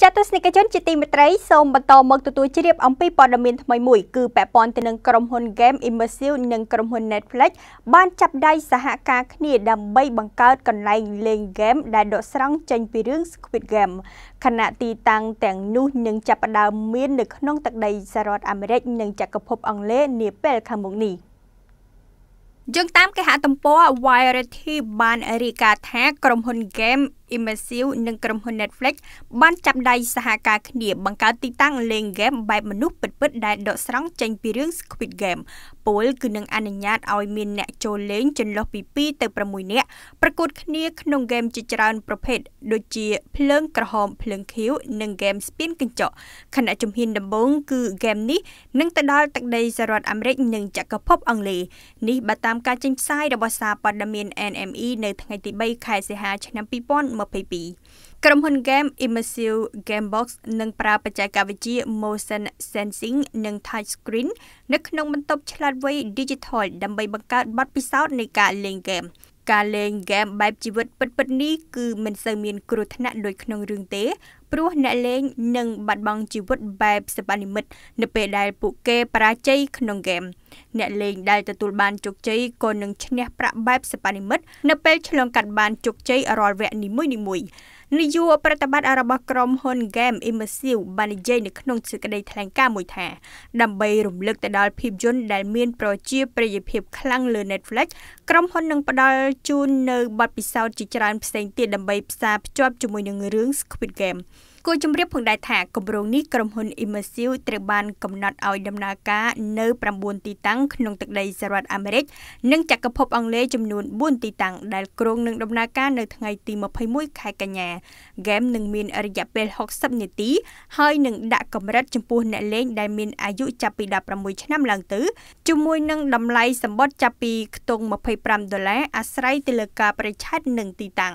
ចាត់ទស្សនិកជនជាទីមេត្រីសូមបន្តមកទទួលជ្រាបអំពីព័ត៌មានថ្មីមួយគឺពាក់ព័ន្ធទៅនឹងក្រុមហ៊ុន Game Immersive និងក្រុមហ៊ុន Netflix បានចាប់ដៃសហការគ្នាដើម្បីបង្កើតកន្លែងលេង game ដែលដកស្រង់ចេញពីរឿង Squid Game ខណៈទីតាំងទាំងនោះនឹងចាប់ផ្ដើមមាននៅក្នុងទឹកដីសហរដ្ឋអាមេរិកនិងចក្រភពអង់គ្លេសនាពេលខាងមុខនេះ។យើងតាមគេហទំព័រ Variety បានរាយការណ៍ថាក្រុមហ៊ុន Game Immersive និងក្រុមហ៊ុន Netflix បានចាប់ដៃសហការគ្នាបង្កើតទីតាំងលេងហ្គេមបែបមនុស្សពិតៗដែលដកស្រង់ចេញពីរឿង Squid Game ពលគឺនឹងអនុញ្ញាតឲ្យមានអ្នកចូលលេងចន្លោះពី2ទៅ6នាក់ប្រកួតគ្នាក្នុងហ្គេមជាច្រើនប្រភេទដូចជាភ្លើងក្រហមភ្លើងខៀវនិងហ្គេមស្ពានកញ្ចក់ខណៈជំហាន ដំបូងគឺហ្គេមនេះនឹងទៅដល់ទឹកដីសហរដ្ឋអាមេរិកនិងចក្រភព អង់គ្លេសនេះបើតាមការចេញផ្សាយរបស់សារព័ត៌មាន NME នៅថ្ងៃទី3ខែសីហាឆ្នាំ2000 2022ក្រុមហ៊ុន Game Immersive Gamebox នឹងប្រើបច្ចេកវិទ្យា Motion Sensing និង Touch Screen នៅក្នុងបន្ទប់ឆ្លាតវៃ Digital ដើម្បីបង្កើតបទពិសោធន៍នៃការលេងហ្គេមការលេងហ្គេមបែបជីវិតពិតៗនេះគឺមិនសូវមានគ្រោះថ្នាក់ដូចក្នុងរឿងទេព្រោះអ្នកលេងនឹងបាត់បង់ជីវិតបែបសិប្បនិមិត្តនៅពេលដែលពួកគេបរាជ័យក្នុងហ្គេមអ្នកលេងដែលទទួលបានជោគជ័យក៏នឹងឈ្នះប្រាក់បែបសិប្បនិមិត្តនៅពេលឆ្លងកាត់បានជោគជ័យរាល់វគ្គនីមួយៗនាយកប្រតិបត្តិរបស់ក្រុមហ៊ុន Game Immersive បាននិយាយនៅក្នុងសេចក្តីថ្លែងការណ៍មួយថា ដើម្បីរំលឹកទៅដល់ភាពយន្តដែលមាន ប្រជាប្រិយភាពខ្លាំងលើ Netflix ក្រុមហ៊ុននឹងផ្ដល់ជូននៅបទពិសោធន៍ជាច្រើនផ្សេងទៀតដើម្បីផ្សារភ្ជាប់ជាមួយនឹងរឿង Squid Game គួរជម្រាបផងដែរថាគម្រោងនេះក្រុមហ៊ុន Immersive ត្រូវបានកំណត់ឲ្យដំណើរការនៅ9ទីតាំងក្នុងទឹកដីសហរដ្ឋអាមេរិក និងចក្រភពអង់គ្លេសចំនួន4ទីតាំងដែលគ្រោងនឹងដំណើរការនៅថ្ងៃទី21ខែកញ្ញា Game នឹងមានរយៈពេល60នាទីហើយនឹងដាក់កម្រិតចំពោះអ្នកលេងដែលមានអាយុចាប់ពី16ឆ្នាំឡើងទៅជាមួយនឹងតម្លៃសម្បត្តិចាប់ពីខ្ទង់25ដុល្លារអាស្រ័យទៅលើការប្រឆេទនិងទីតាំង